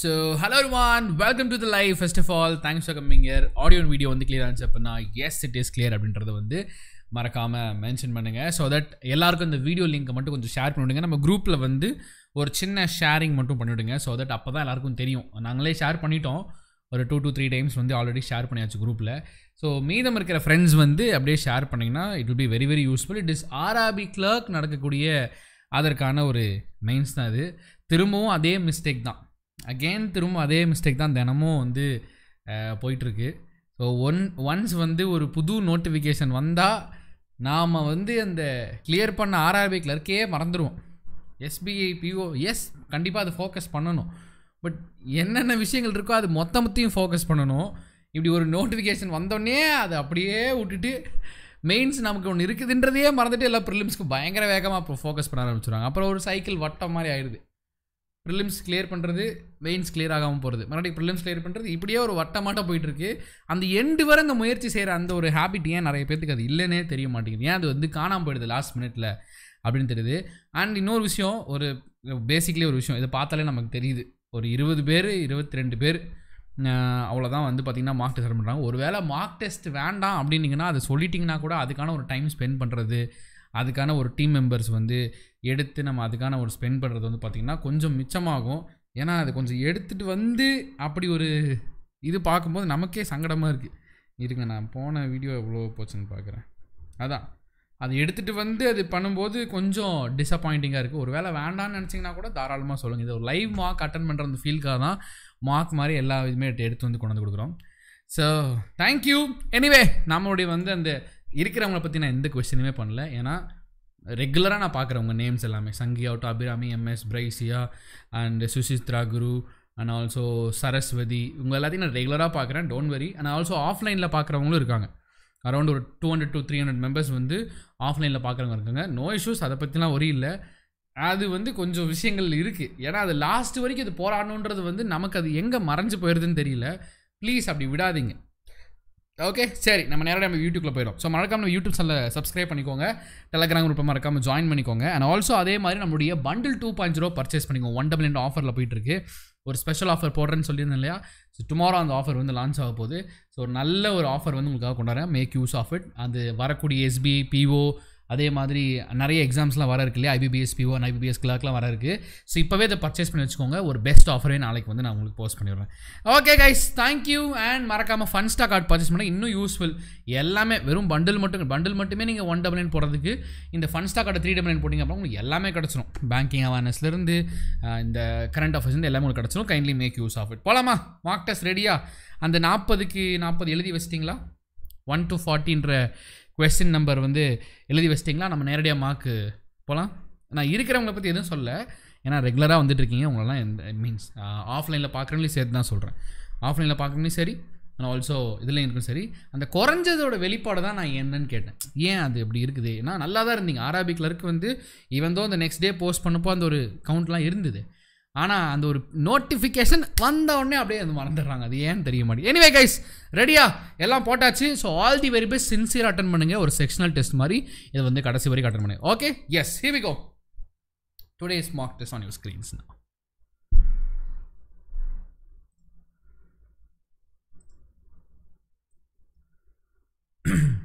So hello one welcome to the live first of all thanks for coming your audio video வந்து clear ஆச்சு அப்படின்னா S it is clear அப்படின்றத வந்து மறக்காமல் mention பண்ணுங்கள் so that எல்லாருக்கும் இந்த வீடியோ லிங்க்கை மட்டும் கொஞ்சம் ஷேர் பண்ணிவிடுங்க நம்ம குரூப்பில் வந்து ஒரு சின்ன ஷேரிங் மட்டும் பண்ணிவிடுங்க ஸோ தட் அப்போ தான் எல்லாருக்கும் தெரியும் நாங்களே ஷேர் பண்ணிட்டோம் ஒரு டூ டூ த்ரீ டைம்ஸ் வந்து ஆல்ரெடி ஷேர் பண்ணியாச்சு குரூப்பில் ஸோ மீதம் இருக்கிற ஃப்ரெண்ட்ஸ் வந்து அப்படியே ஷேர் பண்ணிங்கன்னா it will be very very useful it is RRB clerk நடக்கக்கூடிய அதற்கான ஒரு மெயின்ஸ் தான் அது திரும்பவும் அதே மிஸ்டேக் தான் அகெயின் திரும்ப அதே மிஸ்டேக் தான் தினமும் வந்து போயிட்டுருக்கு ஸோ ஒன் ஒன்ஸ் வந்து ஒரு புது நோட்டிஃபிகேஷன் வந்தால் நாம் வந்து அந்த கிளியர் பண்ண ஆர்ஆர்பி கிளர்க்கே மறந்துடுவோம் எஸ்பிஐ பிஓ எஸ் கண்டிப்பாக அது ஃபோக்கஸ் பண்ணணும் பட் என்னென்ன விஷயங்கள் இருக்கோ அது மொத்த மொத்தையும் ஃபோக்கஸ் பண்ணணும் இப்படி ஒரு நோட்டிஃபிகேஷன் வந்தோடனே அதை அப்படியே விட்டுட்டு மெயின்ஸ் நமக்கு ஒன்று இருக்குதுன்றதையே மறந்துட்டு எல்லா ப்ரிலிம்ஸ்க்கு பயங்கர வேகமாக இப்போ ஃபோக்கஸ் பண்ண ஆரம்பிச்சுருவாங்க அப்புறம் ஒரு சைக்கிள் வட்டம் மாதிரி ஆயிடுது ப்ரிலிம்ஸ் கிளியர் பண்ணுறது வெயின்ஸ் கிளியர் ஆகாமல் போகிறது மறுபடியும் ப்ரிலிம்ஸ் கிளியர் பண்ணுறது இப்படியே ஒரு போயிட்டு போயிட்டுருக்கு அந்த எண்டு வரை அந்த முயற்சி செய்கிற அந்த ஒரு ஹேபிட் ஏன் நிறைய பேர்த்துக்கு அது இல்லைன்னே தெரிய மாட்டேங்குது ஏன் அது வந்து காணாமல் போயிடுது லாஸ்ட் மினிட்ல அப்படின்னு தெரியுது அண்ட் இன்னொரு விஷயம் ஒரு பேசிக்லி ஒரு விஷயம் இதை பார்த்தாலே நமக்கு தெரியுது ஒரு இருபது பேர் இருபத்தி ரெண்டு பேர் அவ்வளோதான் வந்து பார்த்திங்கன்னா மார்க் டெஸ்ட் பண்ணுறாங்க ஒரு வேளை மார்க் டெஸ்ட் வேண்டாம் அப்படின்னீங்கன்னா அதை சொல்லிட்டிங்கன்னா கூட அதுக்கான ஒரு டைம் ஸ்பெண்ட் பண்ணுறது அதுக்கான ஒரு டீம் மெம்பர்ஸ் வந்து எடுத்து நம்ம அதுக்கான ஒரு ஸ்பெண்ட் பண்ணுறது வந்து பார்த்திங்கன்னா கொஞ்சம் மிச்சமாகும் ஏன்னா அது கொஞ்சம் எடுத்துகிட்டு வந்து அப்படி ஒரு இது பார்க்கும்போது நமக்கே சங்கடமாக இருக்குது இருங்க நான் போன வீடியோ எவ்வளோ போச்சுன்னு பார்க்குறேன் அதான் அது எடுத்துகிட்டு வந்து அது பண்ணும்போது கொஞ்சம் டிசப்பாயிண்டிங்காக இருக்குது ஒரு வேளை வேண்டான்னு நினச்சிங்கன்னா கூட தாராளமாக சொல்லுங்கள் இது ஒரு லைவ் மார்க் அட்டன் பண்ணுற அந்த ஃபீல்க்காக தான் மார்க் மாதிரி எல்லா இதுவுமே எடுத்து வந்து கொண்டு வந்து கொடுக்குறோம் ஸோ தேங்க்யூ எனிவே நம்மளுடைய வந்து அந்த இருக்கிறவங்கள பற்றி நான் எந்த கொஸ்டினுமே பண்ணல ஏன்னா ரெகுலராக நான் பார்க்குறவங்க நேம்ஸ் எல்லாமே சங்கி ஆகட்டும் அபிராமி எம்எஸ் பிரைசியா and Suchitra Guru and also Saraswathi இவங்க எல்லாத்தையும் நான் ரெகுலராக பார்க்குறேன் டோன்ட் வெரி அண்ட் ஆல்சோ ஆஃப்லைனில் பார்க்குறவங்களும் இருக்காங்க அரௌண்ட் ஒரு two hundred to three hundred members வந்து ஆஃப்லைனில் பார்க்குறவங்க இருக்காங்க நோ இஷ்யூஸ் அதை பற்றிலாம் ஒரே இல்லை அது வந்து கொஞ்சம் விஷயங்கள் இருக்குது ஏன்னா அது லாஸ்ட் வரைக்கும் அது போராடணுன்றது வந்து நமக்கு அது எங்கே மறைஞ்சு போயிடுதுன்னு தெரியல ப்ளீஸ் அப்படி விடாதீங்க ஓகே சரி நம்ம நேரம் நம்ம யூடியூப்பில் போயிடும் ஸோ மறக்காம நம்ம யூடியூப் சேனல் சப்ஸ்கிரைப் பண்ணிக்கோங்க டெலகிராம் குரூப் மறக்காம ஜாயின் பண்ணிக்கோங்க அண்ட் ஆல்சோ அதே மாதிரி நம்மளுடைய bundle two point zero purchase பண்ணிக்கோங்க ஒன் டபுள் எண்ட் ஆஃபரில் இருக்கு ஒரு ஸ்பெஷல் ஆஃபர் போடுறேன்னு சொல்லியிருந்தேன் இல்லையா ஸோ டுமாரோ அந்த ஆஃபர் வந்து லான்ச் ஆக போகுது ஸோ நல்ல ஒரு ஆஃபர் வந்து உங்களுக்காக கொண்டாடுறேன் மேக் யூஸ் ஆஃப் இட் அது வரக்கூடிய எஸ்பி பிஓ அதே மாதிரி நிறைய எக்ஸாம்ஸ்லாம் வர இருக்கு இல்லையா ஐபிபிஎஸ் பிஓ அண்ட் ஐபிபிஎஸ் கிளாக்லாம் வர இருக்கு ஸோ இப்போவே இதை பர்ச்சேஸ் பண்ணி வச்சுக்கோங்க ஒரு பெஸ்ட் ஆஃபரே நாளைக்கு வந்து நான் உங்களுக்கு போஸ்ட் பண்ணிடுறேன் ஓகே கைஸ் தேங்க்யூ அண்ட் மறக்காமல் ஃபன் ஸ்டாக் கார்டு பர்ச்சேஸ் பண்ணால் இன்னும் யூஸ்ஃபுல் எல்லாமே வெறும் பண்டில் மட்டும் பண்டில் மட்டுமே நீங்கள் ஒன் டபுள் நைன் போடுறதுக்கு இந்த fun stock card three double nine போட்டிங்க அப்புறம் உங்களுக்கு எல்லாமே கிடச்சிரும் பேங்கிங் அவேர்னஸ்லேருந்து இந்த கரண்ட் அஃபேர்ஸ்லேருந்து எல்லாமே உங்களுக்கு கிடச்சிரும் kindly make use of it போலாமா மார்க் டெஸ்ட் ரெடியாக அந்த நாற்பதுக்கு நாற்பது எழுதி வச்சிட்டிங்களா ஒன் டு ஃபார்ட்டின்ற கொஸ்டின் நம்பர் வந்து எழுதி வச்சிட்டிங்களா நம்ம நேரடியாக மார்க்கு போகலாம் நான் இருக்கிறவங்கள பற்றி எதுவும் சொல்ல ஏன்னா ரெகுலராக வந்துட்டு இருக்கீங்க உங்களெல்லாம் எந்த மீன்ஸ் ஆஃப்லைனில் பார்க்குறவங்களையும் சேர்த்து தான் சொல்கிறேன் ஆஃப்லைனில் பார்க்குறவங்களையும் சரி ஆனால் ஆல்சோ இதில் இருக்கும் சரி அந்த குறைஞ்சதோட வெளிப்பாடு தான் நான் என்னன்னு கேட்டேன் ஏன் அது இப்படி இருக்குது ஏன்னா நல்லா தான் இருந்தீங்க ஆராபி கிளர்க்கு வந்து இவன் தான் அந்த நெக்ஸ்ட் டே போஸ்ட் பண்ணப்போ அந்த ஒரு கவுண்ட்லாம் இருந்தது ஆனால் அந்த ஒரு நோட்டிஃபிகேஷன் வந்த உடனே அப்படியே அது மறந்துடுறாங்க அது ஏன்னு தெரிய மாட்டேங்குது எனிவே கைஸ் ரெடியா எல்லாம் போட்டாச்சு so all the very best sincere attend பண்ணுங்கள் ஒரு செக்ஷனல் டெஸ்ட் மாதிரி இதை வந்து கடைசி வரைக்கும் அட்டன் பண்ணுங்க okay yes go today mock test on your screens நான் Mm-hmm.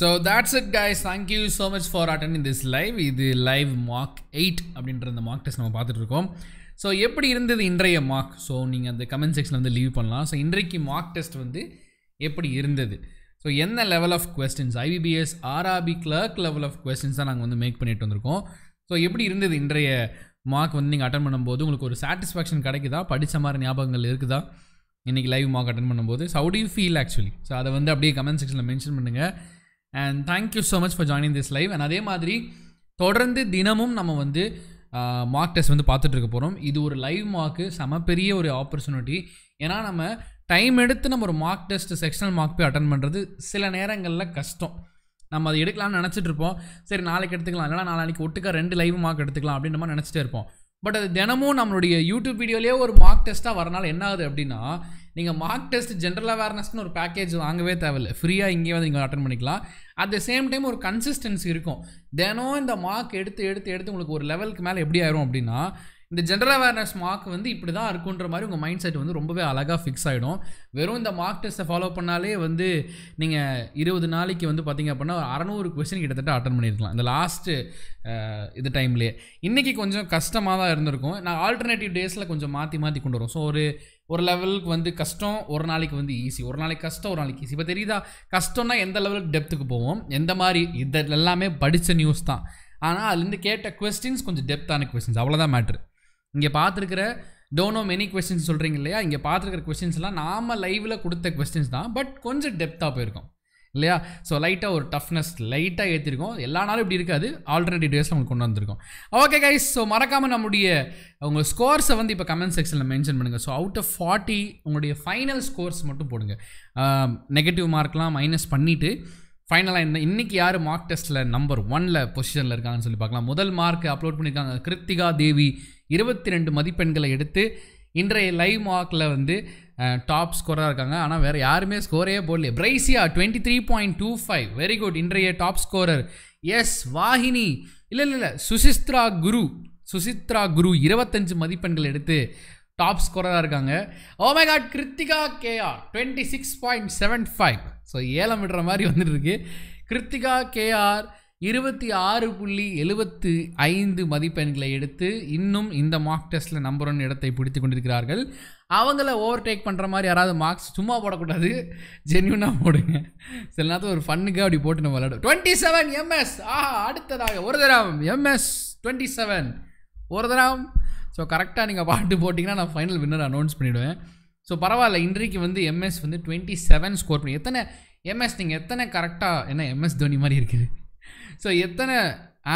So that's it guys thank you so much for attend this live இது லைவ் மார்க் எயிட் அப்படின்ற அந்த மார்க் டெஸ்ட் நம்ம பார்த்துட்ருக்கோம் ஸோ எப்படி இருந்தது இன்றைய மார்க் ஸோ நீங்கள் அந்த கமெண்ட் செக்ஷனில் வந்து லீவ் பண்ணலாம் ஸோ இன்றைக்கு மார்க் டெஸ்ட் வந்து எப்படி இருந்தது ஸோ என்ன level of questions IBPS RRB clerk level of questions தான் நாங்கள் வந்து மேக் பண்ணிட்டு வந்திருக்கோம் ஸோ எப்படி இருந்தது இன்றைய மார்க் வந்து நீங்கள் அட்டன் பண்ணும்போது உங்களுக்கு ஒரு சாட்டிஸ்ஃபேக்ஷன் கிடைக்குதா படித்த மாதிரி ஞாபகங்கள் இருக்குதா இன்றைக்கி லைவ் மார்க் அட்டன் பண்ணும்போது so how'd you feel actually so அதை வந்து அப்படியே கமெண்ட் செக்ஷனில் மென்ஷன் பண்ணுங்கள் and thank you so much for joining this live and அதே மாதிரி தொடர்ந்து தினமும் நம்ம வந்து மார்க் டெஸ்ட் வந்து பார்த்துட்டு இருக்க போகிறோம் இது ஒரு லைவ் மார்க்கு செம பெரிய ஒரு ஆப்பர்ச்சுனிட்டி ஏன்னா நம்ம டைம் எடுத்து நம்ம ஒரு மார்க் டெஸ்ட் செக்ஷனல் மார்க் போய் அட்டன் பண்ணுறது சில நேரங்களில் கஷ்டம் நம்ம அதை எடுக்கலாம்னு நினச்சிட்டு இருப்போம் சரி நாளைக்கு எடுத்துக்கலாம் இல்லைனா நாளைக்கு ஒட்டுக்கா ரெண்டு லைவ் மார்க் எடுத்துக்கலாம் அப்படின்ற மாதிரி நினச்சிட்டே இருப்போம் பட் அது தினமும் நம்மளுடைய யூடியூப் வீடியோலேயே ஒரு மார்க் டெஸ்ட்டாக வரனால என்ன ஆகுது அப்படின்னா நீங்கள் மார்க் டெஸ்ட் ஜென்ரல் அவேர்னஸ்னு ஒரு பேக்கேஜ் வாங்கவே தேவையில்லை ஃப்ரீயாக இங்கேயே வந்து நீங்கள் அட்டன் பண்ணிக்கலாம் அட் த சேம் டைம் ஒரு கன்சிஸ்டன்சி இருக்கும் தினம் இந்த மார்க் எடுத்து எடுத்து எடுத்து உங்களுக்கு ஒரு லெவலுக்கு மேலே எப்படி ஆயிரும் அப்படின்னா இந்த ஜென்ரல் அவேர்னஸ் மார்க் வந்து இப்படி தான் இருக்குன்ற மாதிரி உங்கள் மைண்ட் செட் வந்து ரொம்பவே அழகாக ஃபிக்ஸ் ஆகிடும் வெறும் இந்த மார்க் டெஸ்ட்டை ஃபாலோ பண்ணாலே வந்து நீங்கள் இருபது நாளைக்கு வந்து பார்த்திங்க அப்படின்னா ஒரு அறநூறு கொஸ்டின் கிட்டத்தட்ட அட்டன் பண்ணியிருக்கலாம் இந்த லாஸ்ட்டு இது டைம்லேயே இன்றைக்கி கொஞ்சம் கஷ்டமாக தான் இருந்திருக்கும் நான் ஆல்டர்னேட்டிவ் டேஸில் கொஞ்சம் மாற்றி மாற்றி கொண்டு வரும் ஸோ ஒரு ஒரு லெவலுக்கு வந்து கஷ்டம் ஒரு நாளைக்கு வந்து ஈஸி ஒரு நாளைக்கு கஷ்டம் ஒரு நாளைக்கு ஈஸி இப்போ தெரியுதா கஷ்டம்னா எந்த லெவலுக்கு டெப்த்துக்கு போவோம் எந்த மாதிரி இதில் எல்லாமே படித்த நியூஸ் தான் ஆனால் அதுலேருந்து கேட்ட கொஸ்டின்ஸ் கொஞ்சம் டெப்த்தான கொஸ்டின்ஸ் அவ்வளோதான் மேட்ரு இங்கே பார்த்துருக்கிற டோனோ மெனி கொஸ்டின்ஸ் சொல்கிறீங்க இல்லையா இங்கே பார்த்துருக்கிற கொஸ்டின்ஸ்லாம் நாம் லைவில் கொடுத்த கொஸ்டின்ஸ் தான் பட் கொஞ்சம் டெப்த்தாக போயிருக்கோம் இல்லையா ஸோ லைட்டாக ஒரு டஃப்னஸ் லைட்டாக ஏற்றிருக்கோம் எல்லா நாளும் இப்படி இருக்காது ஆல்டர்னேட்டிவ் டேஸில் உங்களுக்கு கொண்டு வந்திருக்கோம் ஓகே கைஸ் ஸோ மறக்காமல் நம்முடைய உங்கள் ஸ்கோர்ஸை வந்து இப்போ கமெண்ட் செக்ஷனில் மென்ஷன் பண்ணுங்கள் ஸோ அவுட் ஆஃப் ஃபார்ட்டி உங்களுடைய ஃபைனல் ஸ்கோர்ஸ் மட்டும் போடுங்க நெகட்டிவ் மார்க்லாம் மைனஸ் பண்ணிவிட்டு ஃபைனலாக இந்த இன்றைக்கி யார் மார்க் டெஸ்ட்டில் நம்பர் ஒனில் பொசிஷனில் இருக்காங்கன்னு சொல்லி பார்க்கலாம் முதல் மார்க் அப்லோட் பண்ணியிருக்காங்க கிருத்திகா தேவி இருபத்தி ரெண்டு மதிப்பெண்களை எடுத்து இன்றைய லைவ் மார்க்கில் வந்து டாப் ஸ்கோராக இருக்காங்க ஆனால் வேறு யாருமே ஸ்கோரே போடல பிரைசியா twenty three point two five very good இன்றைய டாப் ஸ்கோரர் எஸ் வாஹினி இல்லை இல்லை இல்லை சுசித்ரா குரு சுசித்ரா குரு இருபத்தஞ்சு மதிப்பெண்கள் எடுத்து டாப் ஸ்கோரராக இருக்காங்க oh my god oh Krithika KR twenty six point seven five so ஏலம் விடுற மாதிரி வந்துட்டுருக்கு கிருத்திகா கேஆர் இருபத்தி ஆறு புள்ளி எழுபத்து ஐந்து மதிப்பெண்களை எடுத்து இன்னும் இந்த மார்க் டெஸ்ட்டில் நம்பர் ஒன் இடத்தை பிடித்து கொண்டிருக்கிறார்கள் அவங்கள ஓவர்டேக் பண்ணுற மாதிரி யாராவது மார்க்ஸ் சும்மா போடக்கூடாது ஜென்யூனாக போடுங்க சில நேரத்தில் ஒரு ஃபன்னுக்கு அப்படி போட்டு நம்ம விளையாடும் டுவெண்ட்டி செவன் எம்எஸ் ஆஹா அடுத்ததாக ஒரு தரம் எம்எஸ் டுவெண்ட்டி செவன் ஒரு தரம் ஸோ கரெக்டாக நீங்கள் பாட்டு போட்டிங்கன்னா நான் ஃபைனல் வின்னர் அனௌன்ஸ் பண்ணிவிடுவேன் ஸோ பரவாயில்ல இன்றைக்கு வந்து எம்எஸ் வந்து டுவெண்ட்டி செவன் ஸ்கோர் பண்ணி எத்தனை எம்எஸ் நீங்கள் எத்தனை கரெக்டாக என்ன எம்எஸ் தோனி மாதிரி இருக்குது ஸோ எத்தனை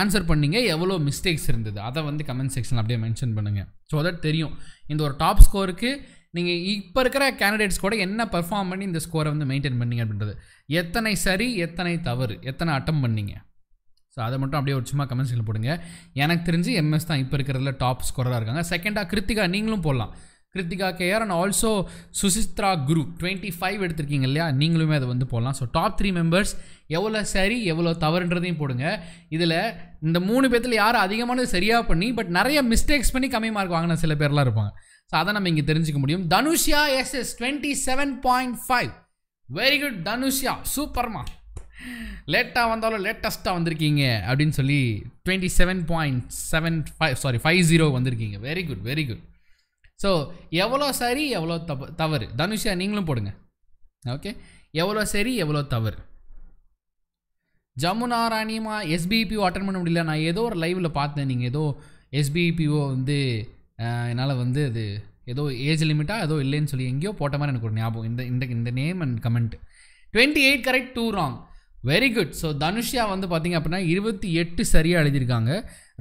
ஆன்சர் பண்ணிங்க எவ்வளோ மிஸ்டேக்ஸ் இருந்தது அதை வந்து கமெண்ட் செக்ஷனில் அப்படியே மென்ஷன் பண்ணுங்கள் ஸோ தட் தெரியும் இந்த ஒரு டாப் ஸ்கோருக்கு நீங்கள் இப்போ இருக்கிற கேண்டிடேட்ஸ் கூட என்ன பர்ஃபார்ம் பண்ணி இந்த ஸ்கோரை வந்து மெயின்டைன் பண்ணிங்க அப்படின்றது எத்தனை சரி எத்தனை தவறு எத்தனை அட்டம் பண்ணிங்க ஸோ அதை மட்டும் அப்படியே ஒரு சும்மா கமெண்ட்ஸில் போடுங்க எனக்கு தெரிஞ்சு எம்எஸ் தான் இப்போ இருக்கிறதுல டாப் ஸ்கோராக இருக்காங்க செகண்டாக கிருத்திகா நீங்களும் போடலாம் Krithika KR and also Suchitra Guru twenty five எடுத்திருக்கீங்க இல்லையா நீங்களுமே அதை வந்து போடலாம் ஸோ டாப் த்ரீ மெம்பர்ஸ் எவ்வளோ சரி எவ்வளோ தவறுன்றதையும் போடுங்க இதில் இந்த மூணு பேர்த்தில் யார் அதிகமானது சரியாக பண்ணி பட் நிறைய மிஸ்டேக்ஸ் பண்ணி கம்மி மார்க் வாங்கின சில பேர்லாம் இருப்பாங்க ஸோ அதை நம்ம இங்கே தெரிஞ்சுக்க முடியும் Dhanushiya S S twenty seven point five very good Dhanushiya சூப்பர்மா லேட்டாக வந்தாலும் லேட்டஸ்ட்டாக வந்திருக்கீங்க அப்படின்னு சொல்லி twenty seven point seven five sorry five zero வந்திருக்கீங்க very good very good so எவ்வளோ சரி எவ்வளோ தப்பு தவறு தனுஷா நீங்களும் போடுங்க ஓகே எவ்வளோ சரி எவ்வளோ தவறு ஜமுனா ராணிமா எஸ்பிபிஓ அட்டன் பண்ண முடியல நான் ஏதோ ஒரு லைவில் பார்த்தேன் நீங்கள் ஏதோ எஸ்பிபிஓ வந்து என்னால் வந்து அது ஏதோ ஏஜ் லிமிட்டாக ஏதோ இல்லைன்னு சொல்லி எங்கேயோ போட்ட மாதிரி எனக்கு ஒரு ஞாபகம் இந்த இந்த இந்த name and comment twenty eight correct two wrong very good so Dhanushiya வந்து பார்த்திங்க அப்படின்னா இருபத்தி எட்டு சரியாக எழுதியிருக்காங்க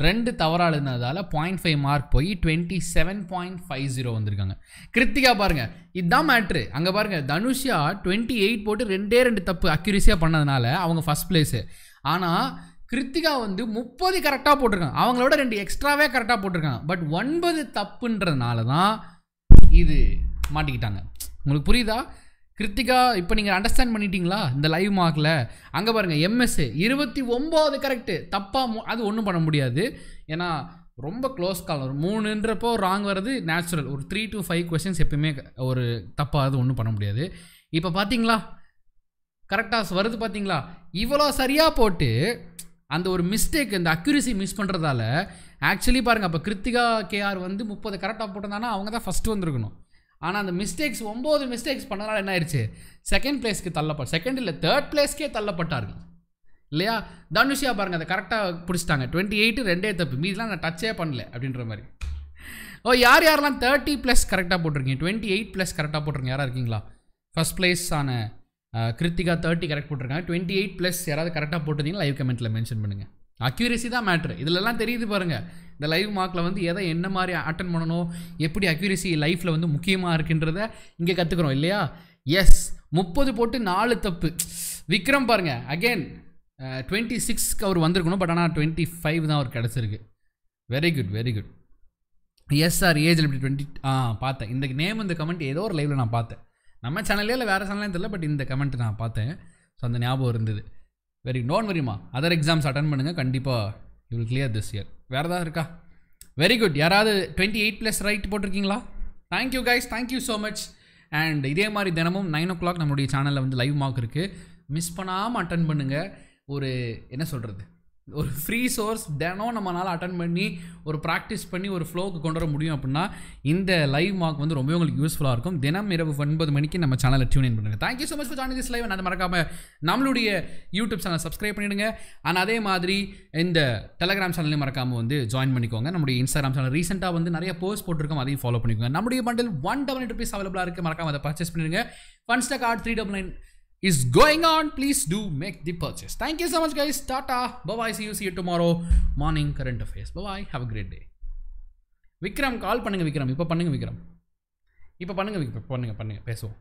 ரெண்டு தவறாக எழுதினதால் பாயிண்ட் ஃபைவ் மார்க் போய் twenty seven point five zero வந்திருக்காங்க கிருத்திகா பாருங்கள் இதுதான் மேட்ரு அங்கே பாருங்கள் தனுஷியா டுவெண்ட்டி எயிட் போட்டு ரெண்டே ரெண்டு தப்பு அக்யூரஸியாக பண்ணதுனால அவங்க ஃபஸ்ட் ப்ளேஸு ஆனால் கிருத்திகா வந்து முப்பது கரெக்டாக போட்டிருக்காங்க அவங்களோட ரெண்டு எக்ஸ்ட்ராவே கரெக்டாக போட்டிருக்காங்க பட் ஒன்பது தப்புன்றதுனால தான் இது மாட்டிக்கிட்டாங்க உங்களுக்கு புரியுதா கிருத்திகா இப்போ நீங்கள் அண்டர்ஸ்டாண்ட் பண்ணிட்டீங்களா இந்த லைவ் மார்க்கில் அங்கே பாருங்கள் எம்எஸ்ஸு இருபத்தி ஒம்பது கரெக்டு தப்பாக அது ஒன்றும் பண்ண முடியாது ஏன்னா ரொம்ப க்ளோஸ் கால் ஒரு மூணுன்றப்போ ராங் வர்றது நேச்சுரல் ஒரு த்ரீ டு ஃபைவ் கொஷின்ஸ் எப்பயுமே ஒரு தப்பாக அது ஒன்றும் பண்ண முடியாது இப்போ பார்த்தீங்களா கரெக்டாக வருது பார்த்தீங்களா இவ்வளோ சரியாக போட்டு அந்த ஒரு மிஸ்டேக் இந்த அக்யூரிசி மிஸ் பண்ணுறதால ஆக்சுவலி பாருங்கள் அப்போ கிருத்திகா கேஆர் வந்து முப்பது கரெக்டாக போட்டிருந்தாங்கன்னா அவங்க தான் ஃபஸ்ட்டு வந்திருக்கணும் ஆனால் அந்த மிஸ்டேக்ஸ் ஒம்பது மிஸ்டேக்ஸ் பண்ணனால என்ன ஆயிடுச்சு செகண்ட் பிளேஸ்க்கு தள்ளப்பட்ட செகண்ட் இல்லை தேர்ட் பிளேஸ்க்கே தள்ளப்பட்டார்கள் இல்லையா தனுஷியா பாருங்கள் அதை கரெக்டாக பிடிச்சிட்டாங்க டுவெண்ட்டி எயிட்டு ரெண்டே தப்பு மீதெலாம் நான் டச்சே பண்ணல அப்படின்ற மாதிரி ஓ யார் யாரெல்லாம் தேர்ட்டி ப்ளஸ் கரெக்டாக போட்டிருக்கீங்க டுவெண்ட்டி எயிட் ப்ளஸ் கரெக்டாக போட்டிருக்கீங்க யாராக இருக்கீங்களா ஃபஸ்ட் ப்ளேஸ் ஆன கிருத்திகா தேர்ட்டி கரெக்ட் போட்டிருக்காங்க டுவெண்ட்டி எயிட் ப்ளஸ் யாராவது கரெக்டாக போட்டிருந்தீங்கன்னா லைவ் கமெண்ட்டில் மென்ஷன் பண்ணுங்கள் அக்யூரேசி தான் மேட்ரு இதிலெல்லாம் தெரியுது பாருங்கள் இந்த லைவ் மார்க்கில் வந்து எதை என்ன மாதிரி அட்டன் பண்ணணும் எப்படி அக்யூரசி லைஃப்பில் வந்து முக்கியமாக இருக்குன்றத இங்கே கற்றுக்குறோம் இல்லையா எஸ் முப்பது போட்டு நாலு தப்பு விக்ரம் பாருங்கள் அகெயின் டுவெண்ட்டி சிக்ஸ்க்கு அவர் வந்திருக்கணும் பட் ஆனால் டுவெண்ட்டி ஃபைவ் தான் அவர் கிடச்சிருக்கு very good very good yes sir age limit twenty ஆ பார்த்தேன் இந்த நேம் இந்த கமெண்ட் ஏதோ ஒரு லைவில் நான் பார்த்தேன் நம்ம சேனல்லே இல்லை வேறு சேனலே தெரியல பட் இந்த கமெண்ட் நான் பார்த்தேன் ஸோ அந்த ஞாபகம் இருந்தது வெரி நோன் வரியுமா அதர் எக்ஸாம்ஸ் அட்டன் பண்ணுங்கள் கண்டிப்பாக you will clear this year வேறு ஏதாவது இருக்கா வெரி குட் யாராவது டுவெண்ட்டி எயிட் ப்ளஸ் ரைட் போட்டிருக்கீங்களா thank you guys thank you so much and இதே மாதிரி தினமும் நைன் ஓ கிளாக் நம்மளுடைய சேனலில் வந்து லைவ் மார்க் இருக்குது மிஸ் பண்ணாமல் அட்டன் பண்ணுங்கள் ஒரு என்ன சொல்கிறது ஒரு ஃப்ரீ சோர்ஸ் தினம் நம்மளால் அட்டன் பண்ணி ஒரு ப்ராக்டிஸ் பண்ணி ஒரு ஃப்ளோவுக்கு கொண்டு வர முடியும் அப்படின்னா இந்த லைவ் மார்க் வந்து ரொம்ப உங்களுக்கு யூஸ்ஃபுல்லாக இருக்கும் தினம் இரவு ஒன்பது மணிக்கு நம்ம சேனலில் டியூன் இன் பண்ணுங்கள் thank you so much for join this live அந்த மறக்காமல் நம்மளுடைய யூடியூப் சேனல் சப்ஸ்கிரைப் பண்ணிவிடுங்க அண்ட் அதே மாதிரி இந்த டெலகிராம் சேனலையும் மறக்காமல் வந்து ஜாயின் பண்ணிக்கோங்க நம்முடைய இன்ஸ்டாகிராம் சேனல் ரீசெண்டாக வந்து நிறைய போஸ்ட் போட்டிருக்கோம் அதையும் ஃபாலோ பண்ணிக்கோங்க நம்முடைய bundle one double eight rupees அவைலபிளாக இருக்குது மறக்காமல் அதை பர்ச்சேஸ் பண்ணிடுங்க ஃபன்ஸ்டா card three double nine is going on please do make the purchase thank you so much guys tata bye bye see you see you tomorrow morning current affairs bye bye have a great day Vikram. Call பண்ணுங்க Vikram. Ipa பண்ணுங்க Vikram. Ipa பண்ணுங்க Vikram. பண்ணுங்க பண்ணுங்க பேசுவோம்